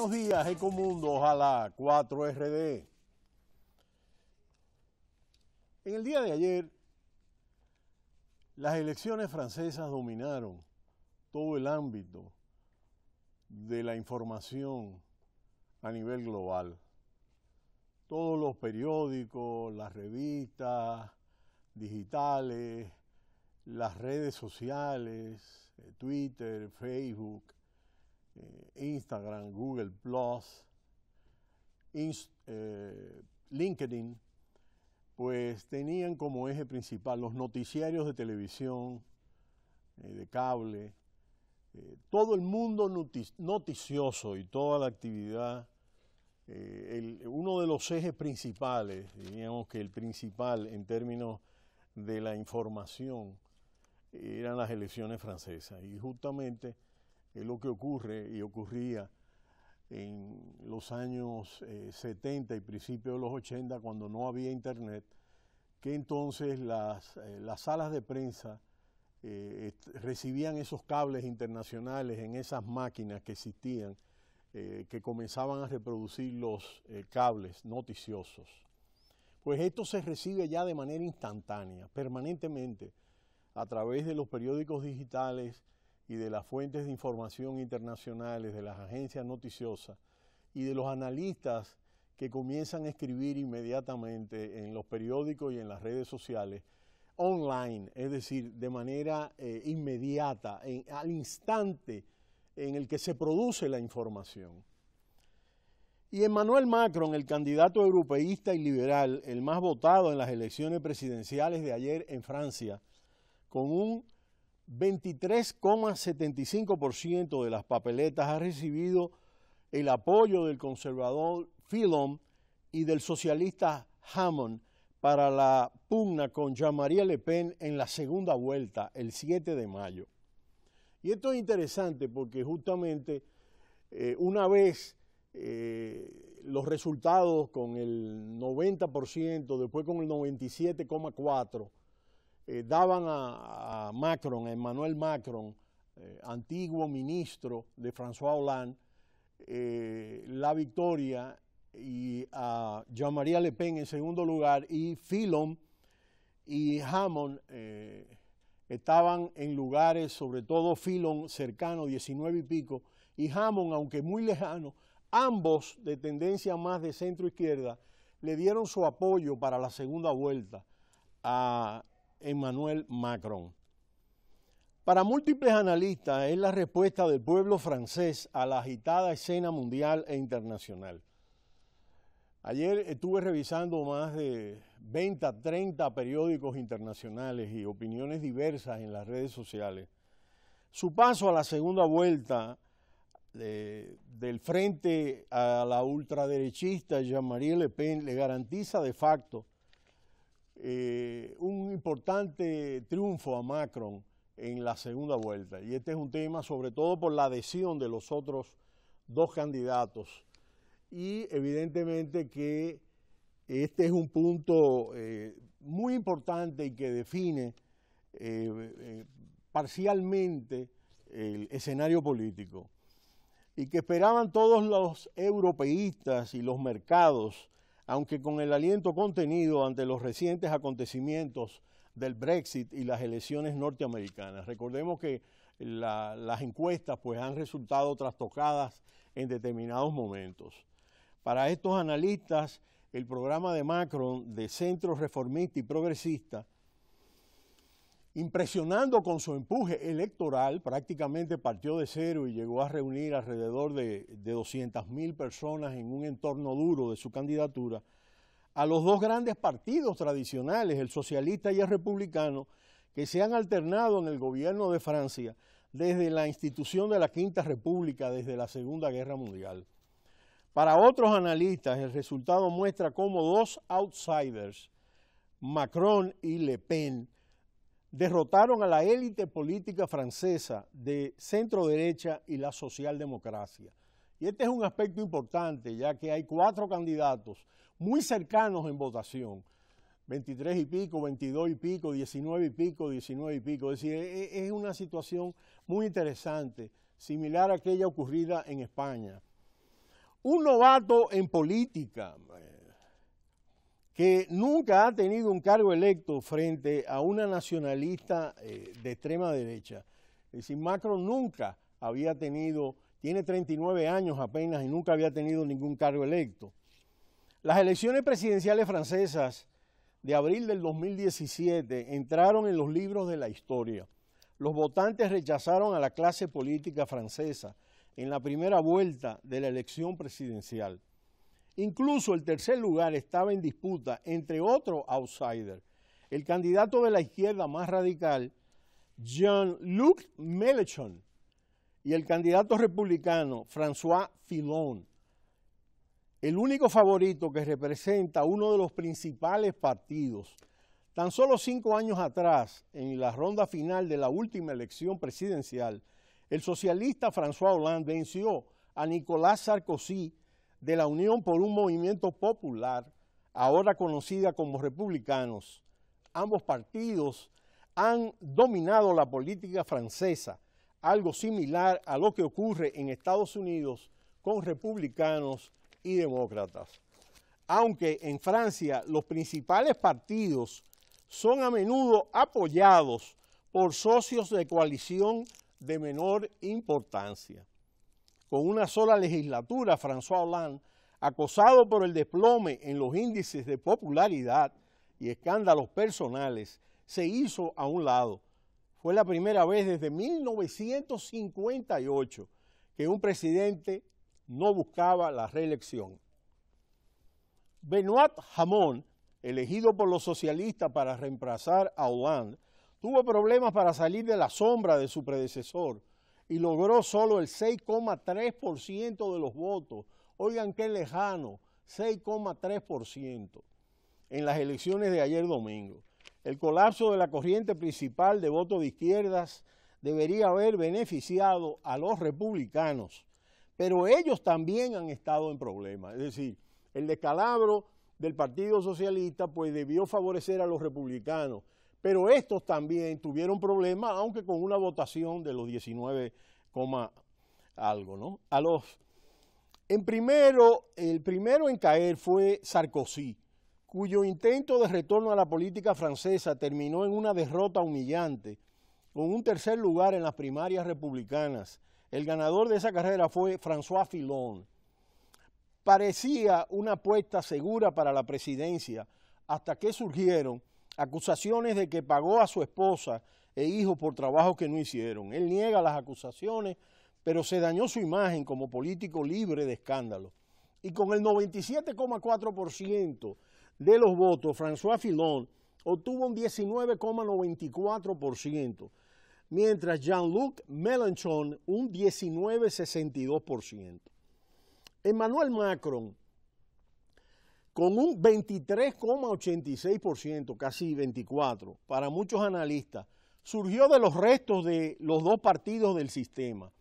Buenos días, Ecomundo, ojalá, 4RD. En el día de ayer, las elecciones francesas dominaron todo el ámbito de la información a nivel global. Todos los periódicos, las revistas digitales, las redes sociales, eh, Twitter, Facebook, eh, Instagram, Google Plus, eh, LinkedIn, pues tenían como eje principal los noticiarios de televisión, eh, de cable, todo el mundo noticioso y toda la actividad. uno de los ejes principales, digamos que el principal en términos de la información, eran las elecciones francesas. Y justamente es lo que ocurre y ocurría en los años 70 eh, y principios de los 80 cuando no había internet, que entonces las, eh, salas de prensa eh, recibían esos cables internacionales en esas máquinas que existían, que comenzaban a reproducir los cables noticiosos. Pues esto se recibe ya de manera instantánea, permanentemente, a través de los periódicos digitales, y de las fuentes de información internacionales, de las agencias noticiosas y de los analistas que comienzan a escribir inmediatamente en los periódicos y en las redes sociales, online, es decir, de manera eh, inmediata, al instante en el que se produce la información. Y Emmanuel Macron, el candidato europeísta y liberal, el más votado en las elecciones presidenciales de ayer en Francia, con un 23,75% de las papeletas ha recibido el apoyo del conservador Philom y del socialista Hammond para la pugna con Jean-Marie Le Pen en la segunda vuelta, el 7 de mayo. Y esto es interesante porque justamente eh, una vez eh, los resultados con el 90%, después con el 97,4%, eh, daban a, Macron, a Emmanuel Macron, eh, antiguo ministro de François Hollande, eh, la victoria y a Jean-Marie Le Pen en segundo lugar y Filon y Hammond estaban en lugares, sobre todo Filon cercano, 19 y pico, y Hammond, aunque muy lejano, ambos de tendencia más de centro izquierda, le dieron su apoyo para la segunda vuelta a Emmanuel Macron. Para múltiples analistas es la respuesta del pueblo francés a la agitada escena mundial e internacional. Ayer estuve revisando más de 20, 30 periódicos internacionales y opiniones diversas en las redes sociales. Su paso a la segunda vuelta eh, del frente a la ultraderechista Jean-Marie Le Pen le garantiza de facto eh, un importante triunfo a Macron en la segunda vuelta. Y este es un tema sobre todo por la adhesión de los otros dos candidatos. Y evidentemente que este es un punto eh, muy importante y que define eh, parcialmente el escenario político y que esperaban todos los europeístas y los mercados aunque con el aliento contenido ante los recientes acontecimientos del Brexit y las elecciones norteamericanas. Recordemos que las encuestas pues, han resultado trastocadas en determinados momentos. Para estos analistas, el programa de Macron de centro reformista y progresista impresionando con su empuje electoral, prácticamente partió de cero y llegó a reunir alrededor de, de mil personas en un entorno duro de su candidatura, a los dos grandes partidos tradicionales, el socialista y el republicano, que se han alternado en el gobierno de Francia desde la institución de la Quinta República, desde la Segunda Guerra Mundial. Para otros analistas, el resultado muestra cómo dos outsiders, Macron y Le Pen, derrotaron a la élite política francesa de centro derecha y la socialdemocracia. Y este es un aspecto importante, ya que hay cuatro candidatos muy cercanos en votación, 23 y pico, 22 y pico, 19 y pico, 19 y pico. Es decir, e, e, es una situación muy interesante, similar a aquella ocurrida en España. Un novato en política, eh, que nunca ha tenido un cargo electo frente a una nacionalista eh, de extrema derecha. Es decir, Macron nunca había tenido, tiene 39 años apenas y nunca había tenido ningún cargo electo. Las elecciones presidenciales francesas de abril del 2017 entraron en los libros de la historia. Los votantes rechazaron a la clase política francesa en la primera vuelta de la elección presidencial. Incluso el tercer lugar estaba en disputa entre otro outsider, el candidato de la izquierda más radical, Jean-Luc Mélenchon, y el candidato republicano, François Fillon. El único favorito que representa uno de los principales partidos. Tan solo cinco años atrás, en la ronda final de la última elección presidencial, el socialista François Hollande venció a Nicolás Sarkozy de la unión por un movimiento popular, ahora conocida como republicanos. Ambos partidos han dominado la política francesa, algo similar a lo que ocurre en Estados Unidos con republicanos y demócratas. Aunque en Francia los principales partidos son a menudo apoyados por socios de coalición de menor importancia con una sola legislatura, François Hollande, acosado por el desplome en los índices de popularidad y escándalos personales, se hizo a un lado. Fue la primera vez desde 1958 que un presidente no buscaba la reelección. Benoit Hamon, elegido por los socialistas para reemplazar a Hollande, tuvo problemas para salir de la sombra de su predecesor y logró solo el 6,3% de los votos. Oigan qué lejano, 6,3% en las elecciones de ayer domingo. El colapso de la corriente principal de votos de izquierdas debería haber beneficiado a los republicanos, pero ellos también han estado en problemas. Es decir, el descalabro del Partido Socialista pues debió favorecer a los republicanos, pero estos también tuvieron problemas, aunque con una votación de los 19, algo, ¿no? A los, en primero, el primero en caer fue Sarkozy, cuyo intento de retorno a la política francesa terminó en una derrota humillante, con un tercer lugar en las primarias republicanas. El ganador de esa carrera fue François Fillon. Parecía una apuesta segura para la presidencia hasta que surgieron acusaciones de que pagó a su esposa e hijo por trabajo que no hicieron. Él niega las acusaciones, pero se dañó su imagen como político libre de escándalo. Y con el 97,4% de los votos, François Fillon obtuvo un 19,94%, mientras Jean-Luc Mélenchon un 19,62%. Emmanuel Macron con un 23,86%, casi 24%, para muchos analistas, surgió de los restos de los dos partidos del sistema.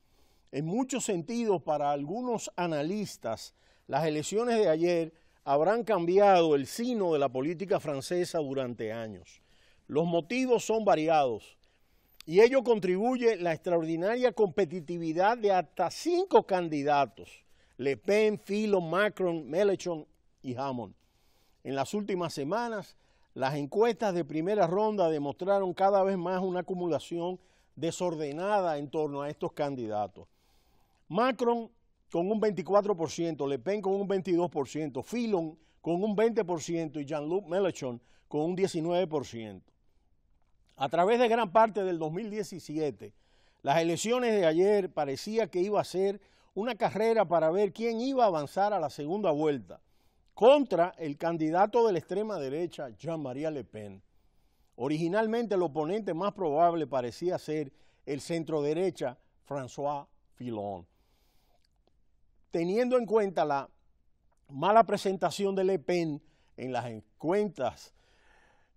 En muchos sentidos, para algunos analistas, las elecciones de ayer habrán cambiado el sino de la política francesa durante años. Los motivos son variados y ello contribuye la extraordinaria competitividad de hasta cinco candidatos, Le Pen, filo Macron, Mélenchon y Hammond. En las últimas semanas, las encuestas de primera ronda demostraron cada vez más una acumulación desordenada en torno a estos candidatos. Macron con un 24%, Le Pen con un 22%, Filon con un 20% y Jean-Luc Mélenchon con un 19%. A través de gran parte del 2017, las elecciones de ayer parecía que iba a ser una carrera para ver quién iba a avanzar a la segunda vuelta contra el candidato de la extrema derecha, Jean-Marie Le Pen. Originalmente el oponente más probable parecía ser el centro derecha, François Fillon. Teniendo en cuenta la mala presentación de Le Pen en las encuestas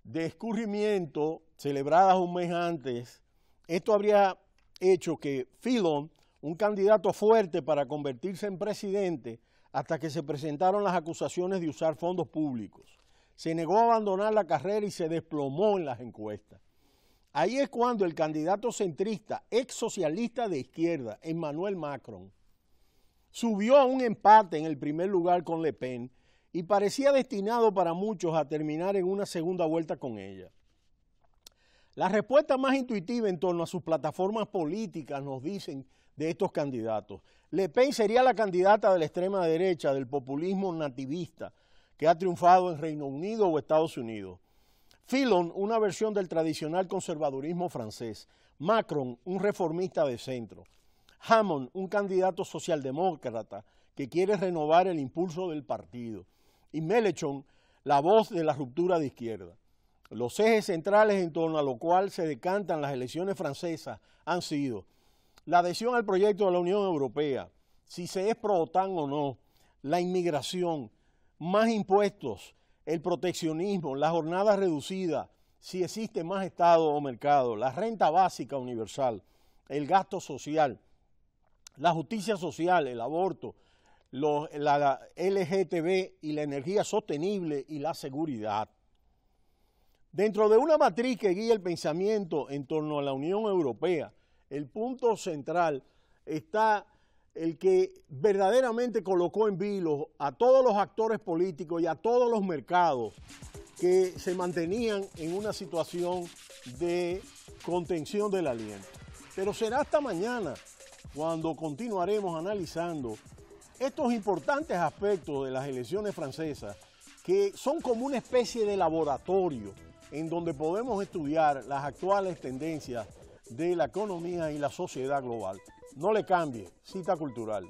de escurrimiento celebradas un mes antes, esto habría hecho que Fillon, un candidato fuerte para convertirse en presidente, hasta que se presentaron las acusaciones de usar fondos públicos. Se negó a abandonar la carrera y se desplomó en las encuestas. Ahí es cuando el candidato centrista, ex socialista de izquierda, Emmanuel Macron, subió a un empate en el primer lugar con Le Pen y parecía destinado para muchos a terminar en una segunda vuelta con ella. La respuesta más intuitiva en torno a sus plataformas políticas nos dicen de estos candidatos. Le Pen sería la candidata de la extrema derecha, del populismo nativista, que ha triunfado en Reino Unido o Estados Unidos. Filon, una versión del tradicional conservadurismo francés. Macron, un reformista de centro. Hammond, un candidato socialdemócrata que quiere renovar el impulso del partido. Y Melechon, la voz de la ruptura de izquierda. Los ejes centrales en torno a lo cual se decantan las elecciones francesas han sido la adhesión al proyecto de la Unión Europea, si se es pro-OTAN o no, la inmigración, más impuestos, el proteccionismo, las jornadas reducidas, si existe más Estado o mercado, la renta básica universal, el gasto social, la justicia social, el aborto, la, la LGTB y la energía sostenible y la seguridad. Dentro de una matriz que guía el pensamiento en torno a la Unión Europea, el punto central está el que verdaderamente colocó en vilo a todos los actores políticos y a todos los mercados que se mantenían en una situación de contención del aliento. Pero será hasta mañana cuando continuaremos analizando estos importantes aspectos de las elecciones francesas que son como una especie de laboratorio en donde podemos estudiar las actuales tendencias de la economía y la sociedad global. No le cambie, cita cultural.